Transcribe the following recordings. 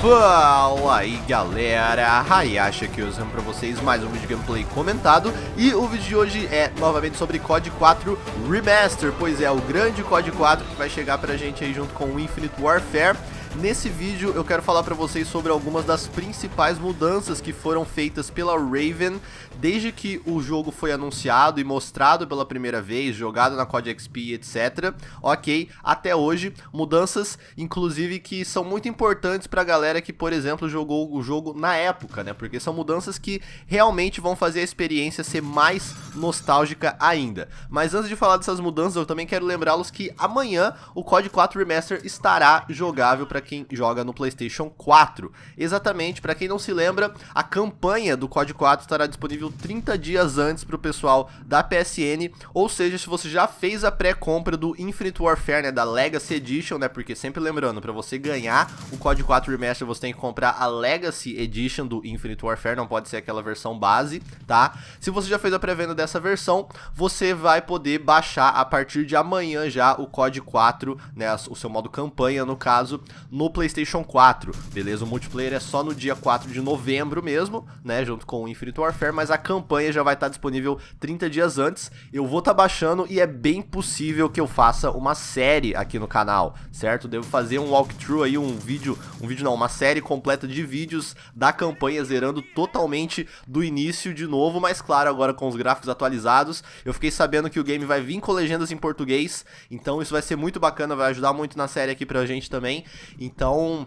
Fala aí galera, Hayashi aqui usando pra vocês mais um vídeo gameplay comentado E o vídeo de hoje é novamente sobre COD 4 Remaster Pois é, o grande COD 4 que vai chegar pra gente aí junto com o Infinite Warfare Nesse vídeo eu quero falar para vocês sobre algumas das principais mudanças que foram feitas pela Raven desde que o jogo foi anunciado e mostrado pela primeira vez, jogado na COD XP, etc. Ok, até hoje, mudanças inclusive que são muito importantes para a galera que, por exemplo, jogou o jogo na época, né? Porque são mudanças que realmente vão fazer a experiência ser mais nostálgica ainda. Mas antes de falar dessas mudanças, eu também quero lembrá-los que amanhã o COD 4 Remaster estará jogável para para quem joga no PlayStation 4. Exatamente, para quem não se lembra, a campanha do COD 4 estará disponível 30 dias antes para o pessoal da PSN, ou seja, se você já fez a pré-compra do Infinite Warfare, né, da Legacy Edition, né, porque sempre lembrando, para você ganhar o COD 4 Remaster, você tem que comprar a Legacy Edition do Infinite Warfare, não pode ser aquela versão base, tá? Se você já fez a pré-venda dessa versão, você vai poder baixar a partir de amanhã já o COD 4, né, o seu modo campanha no caso, no PlayStation 4, beleza? O multiplayer é só no dia 4 de novembro mesmo, né? Junto com o Infinite Warfare, mas a campanha já vai estar disponível 30 dias antes. Eu vou estar tá baixando e é bem possível que eu faça uma série aqui no canal, certo? Devo fazer um walkthrough aí, um vídeo, um vídeo não, uma série completa de vídeos da campanha zerando totalmente do início de novo, mas claro, agora com os gráficos atualizados. Eu fiquei sabendo que o game vai vir com legendas em português, então isso vai ser muito bacana, vai ajudar muito na série aqui pra gente também. Então,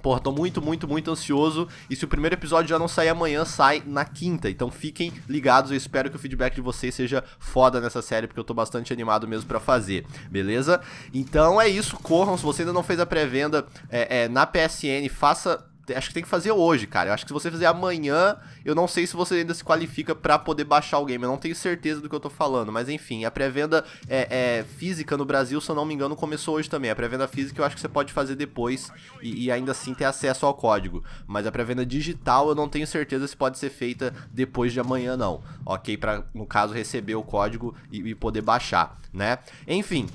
Porra, tô muito, muito, muito ansioso. E se o primeiro episódio já não sair amanhã, sai na quinta. Então fiquem ligados. Eu espero que o feedback de vocês seja foda nessa série, porque eu tô bastante animado mesmo para fazer, beleza? Então é isso. Corram. Se você ainda não fez a pré-venda é, é, na PSN, faça acho que tem que fazer hoje, cara. Eu acho que se você fizer amanhã, eu não sei se você ainda se qualifica para poder baixar o game. Eu não tenho certeza do que eu tô falando, mas enfim, a pré-venda é, é, física no Brasil, se eu não me engano, começou hoje também. A pré-venda física eu acho que você pode fazer depois e, e ainda assim ter acesso ao código. Mas a pré-venda digital eu não tenho certeza se pode ser feita depois de amanhã, não. Ok? Para, no caso, receber o código e, e poder baixar, né? Enfim.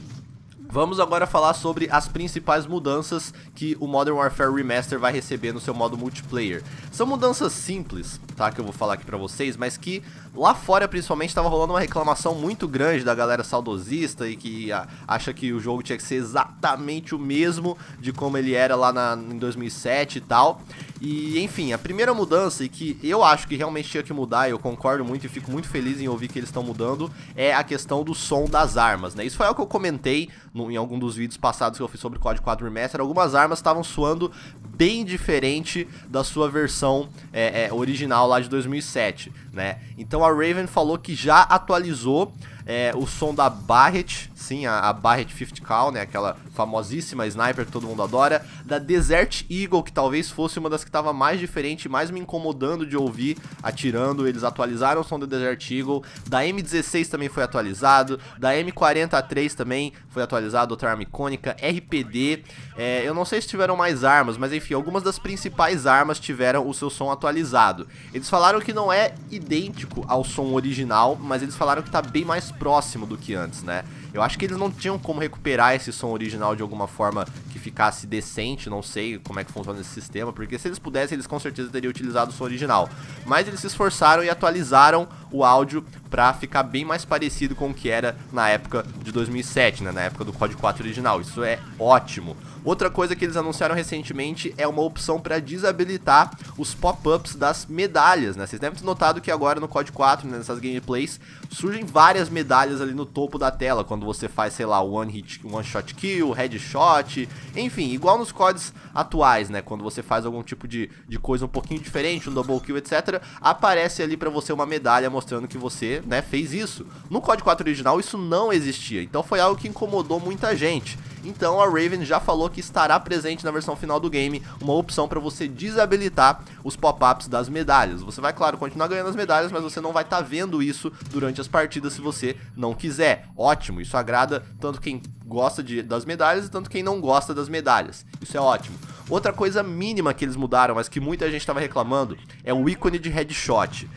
Vamos agora falar sobre as principais mudanças que o Modern Warfare Remaster vai receber no seu modo multiplayer. São mudanças simples, tá, que eu vou falar aqui pra vocês, mas que lá fora principalmente estava rolando uma reclamação muito grande da galera saudosista e que acha que o jogo tinha que ser exatamente o mesmo de como ele era lá na, em 2007 e tal. E, enfim, a primeira mudança e que eu acho que realmente tinha que mudar, eu concordo muito e fico muito feliz em ouvir que eles estão mudando, é a questão do som das armas, né? Isso foi algo que eu comentei no, em algum dos vídeos passados que eu fiz sobre o Código 4 Remaster, algumas armas estavam suando bem diferente da sua versão é, é, original lá de 2007 né? Então a Raven falou que já atualizou é, o som da Barrett, sim, a, a Barrett 50 Cal, né? Aquela famosíssima sniper que todo mundo adora, da Desert Eagle, que talvez fosse uma das que estava mais diferente, mais me incomodando de ouvir atirando. Eles atualizaram o som da Desert Eagle, da M16 também foi atualizado, da M43 também foi atualizado, outra arma icônica, RPD. É, eu não sei se tiveram mais armas, mas enfim, algumas das principais armas tiveram o seu som atualizado. Eles falaram que não é idêntico ao som original, mas eles falaram que tá bem mais próximo do que antes, né? Eu acho que eles não tinham como recuperar esse som original de alguma forma que ficasse decente, não sei como é que funciona esse sistema, porque se eles pudessem, eles com certeza teriam utilizado o som original. Mas eles se esforçaram e atualizaram o áudio para ficar bem mais parecido com o que era na época de 2007, né, na época do COD 4 original. Isso é ótimo. Outra coisa que eles anunciaram recentemente é uma opção para desabilitar os pop-ups das medalhas, né? Vocês devem ter notado que agora no COD 4, né, nessas gameplays, surgem várias medalhas ali no topo da tela quando você faz, sei lá, one hit, one shot kill, headshot, enfim, igual nos CODs atuais, né? Quando você faz algum tipo de, de coisa um pouquinho diferente, um double kill, etc, aparece ali para você uma medalha mostrando mostrando que você né, fez isso. No Código 4 original isso não existia, então foi algo que incomodou muita gente. Então a Raven já falou que estará presente na versão final do game uma opção para você desabilitar os pop-ups das medalhas. Você vai, claro, continuar ganhando as medalhas, mas você não vai estar tá vendo isso durante as partidas se você não quiser. Ótimo, isso agrada tanto quem gosta de, das medalhas e tanto quem não gosta das medalhas. Isso é ótimo. Outra coisa mínima que eles mudaram, mas que muita gente estava reclamando, é o ícone de headshot.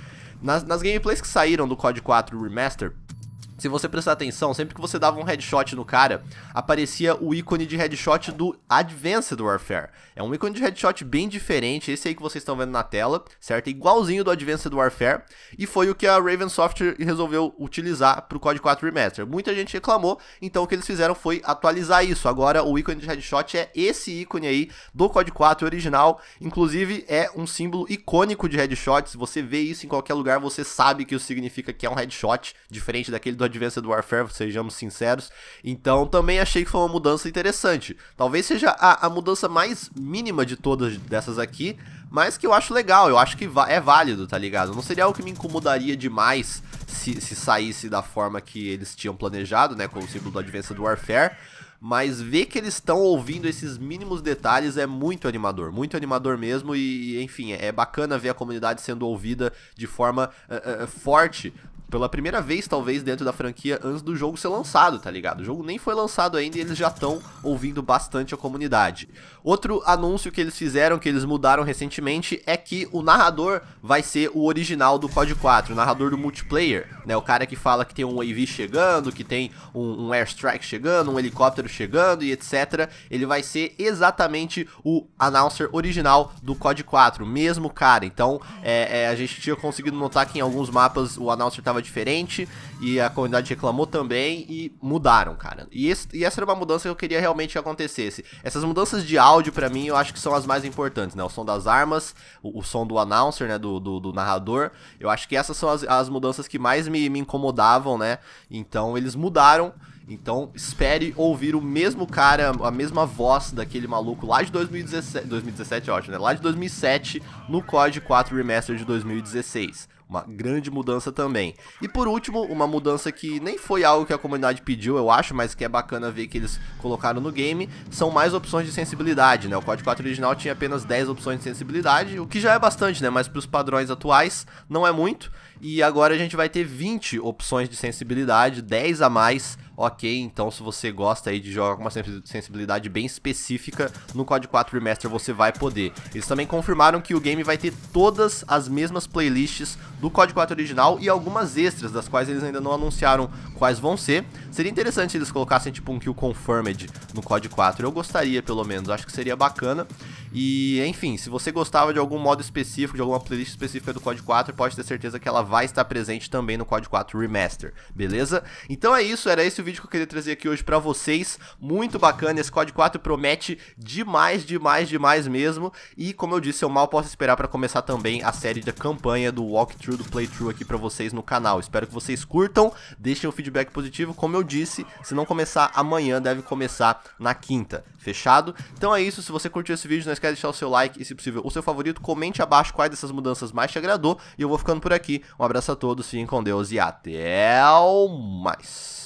Nas, nas gameplays que saíram do COD 4 Remaster, se você prestar atenção, sempre que você dava um headshot no cara, aparecia o ícone de headshot do Advanced Warfare. É um ícone de headshot bem diferente, esse aí que vocês estão vendo na tela, certo? É igualzinho do Advanced Warfare, e foi o que a Raven Software resolveu utilizar para o COD 4 Remaster. Muita gente reclamou, então o que eles fizeram foi atualizar isso. Agora o ícone de headshot é esse ícone aí do COD 4 original, inclusive é um símbolo icônico de headshot, se você vê isso em qualquer lugar, você sabe que isso significa que é um headshot, diferente daquele do Advanced advance do Warfare, sejamos sinceros. Então também achei que foi uma mudança interessante. Talvez seja a, a mudança mais mínima de todas dessas aqui, mas que eu acho legal, eu acho que é válido, tá ligado? Não seria algo que me incomodaria demais se, se saísse da forma que eles tinham planejado, né, com o símbolo do advance do Warfare mas ver que eles estão ouvindo esses mínimos detalhes é muito animador, muito animador mesmo e, enfim, é, é bacana ver a comunidade sendo ouvida de forma uh, uh, forte pela primeira vez, talvez, dentro da franquia antes do jogo ser lançado, tá ligado? O jogo nem foi lançado ainda e eles já estão ouvindo bastante a comunidade. Outro anúncio que eles fizeram, que eles mudaram recentemente, é que o narrador vai ser o original do COD 4, o narrador do multiplayer, né? O cara que fala que tem um AV chegando, que tem um, um airstrike chegando, um helicóptero chegando e etc. Ele vai ser exatamente o announcer original do COD 4, mesmo cara. Então, é, é, a gente tinha conseguido notar que em alguns mapas o announcer tava tava diferente e a comunidade reclamou também e mudaram, cara. E, esse, e essa era uma mudança que eu queria realmente que acontecesse. Essas mudanças de áudio, para mim, eu acho que são as mais importantes, né? O som das armas, o, o som do announcer, né? Do, do, do, narrador. Eu acho que essas são as, as mudanças que mais me, me incomodavam, né? Então eles mudaram. Então, espere ouvir o mesmo cara, a mesma voz daquele maluco lá de 2017, 2017 ótimo, né? Lá de 2007 no COD 4 Remaster de 2016. Uma grande mudança também. E por último, uma mudança que nem foi algo que a comunidade pediu, eu acho, mas que é bacana ver que eles colocaram no game, são mais opções de sensibilidade, né? O código 4 original tinha apenas 10 opções de sensibilidade, o que já é bastante, né? Mas para os padrões atuais não é muito. E agora a gente vai ter 20 opções de sensibilidade, 10 a mais ok, então se você gosta aí de jogar com uma sensibilidade bem específica, no COD 4 Remaster você vai poder. Eles também confirmaram que o game vai ter todas as mesmas playlists do COD 4 original e algumas extras, das quais eles ainda não anunciaram quais vão ser. Seria interessante se eles colocassem tipo um kill confirmed no COD 4, eu gostaria pelo menos, acho que seria bacana. E, enfim, se você gostava de algum modo específico, de alguma playlist específica do COD 4, pode ter certeza que ela vai estar presente também no COD 4 Remaster, beleza? Então é isso, era esse o vídeo que eu queria trazer aqui hoje para vocês. Muito bacana, esse COD 4 promete demais, demais, demais mesmo. E, como eu disse, eu mal posso esperar para começar também a série da campanha do walkthrough, do playthrough aqui para vocês no canal. Espero que vocês curtam, deixem um feedback positivo. Como eu disse, se não começar amanhã, deve começar na quinta, fechado? Então é isso, se você curtiu esse vídeo, não esquece deixar o seu like e, se possível, o seu favorito. Comente abaixo quais dessas mudanças mais te agradou. E eu vou ficando por aqui. Um abraço a todos, fiquem com Deus e até mais.